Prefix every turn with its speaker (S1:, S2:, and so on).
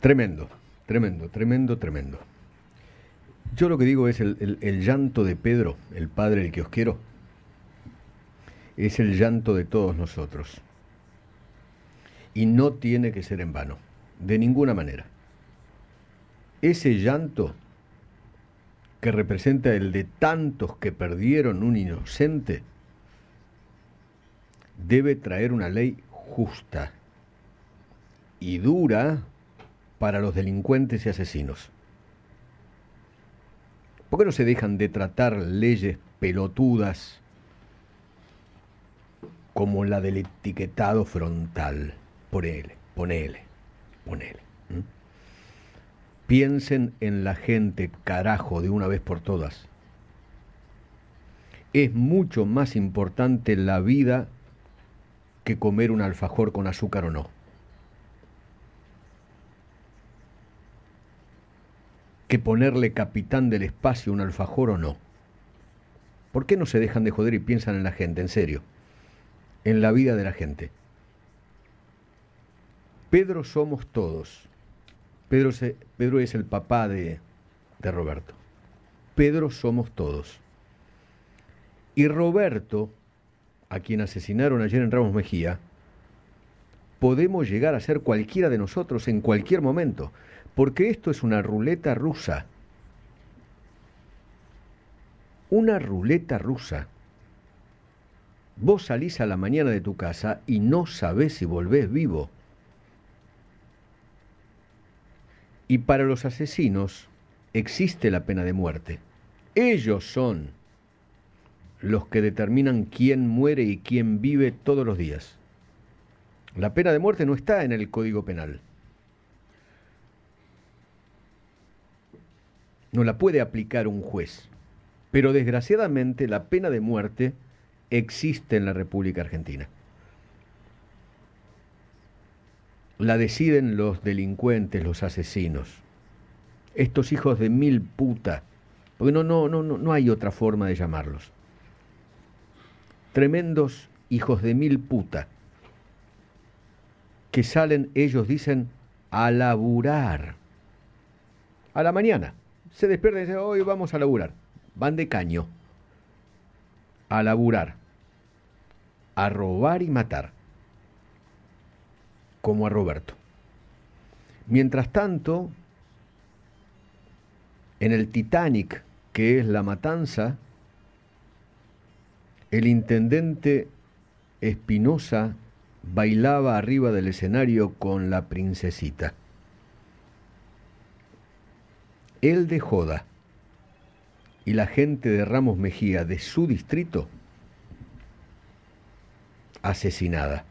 S1: Tremendo, tremendo, tremendo, tremendo. Yo lo que digo es el, llanto de Pedro, el padre del que os quiero, es el llanto de todos nosotros. Y no tiene que ser en vano, de ninguna manera. Ese llanto que representa el de tantos que perdieron un inocente, debe traer una ley justa y dura para los delincuentes y asesinos? ¿Por qué no se dejan de tratar leyes pelotudas como la del etiquetado frontal? Ponele, ponele, ponele. Piensen en la gente, carajo, de una vez por todas. Es mucho más importante la vida que comer un alfajor con azúcar o no. que ponerle capitán del espacio un alfajor o no. ¿Por qué no se dejan de joder y piensan en la gente, en serio? En la vida de la gente. Pedro somos todos. Pedro, Pedro es el papá de, de Roberto. Pedro somos todos. Y Roberto, a quien asesinaron ayer en Ramos Mejía, podemos llegar a ser cualquiera de nosotros en cualquier momento, porque esto es una ruleta rusa. Una ruleta rusa. Vos salís a la mañana de tu casa y no sabés si volvés vivo. Y para los asesinos existe la pena de muerte. Ellos son los que determinan quién muere y quién vive todos los días. La pena de muerte no está en el Código Penal. No la puede aplicar un juez. Pero desgraciadamente la pena de muerte existe en la República Argentina. La deciden los delincuentes, los asesinos. Estos hijos de mil puta. Porque no, no, no, no hay otra forma de llamarlos. Tremendos hijos de mil puta que salen, ellos dicen, a laburar. A la mañana. Se despiertan y dicen, hoy vamos a laburar. Van de caño. A laburar. A robar y matar. Como a Roberto. Mientras tanto, en el Titanic, que es la matanza, el intendente Espinosa bailaba arriba del escenario con la princesita. Él de Joda y la gente de Ramos Mejía de su distrito asesinada.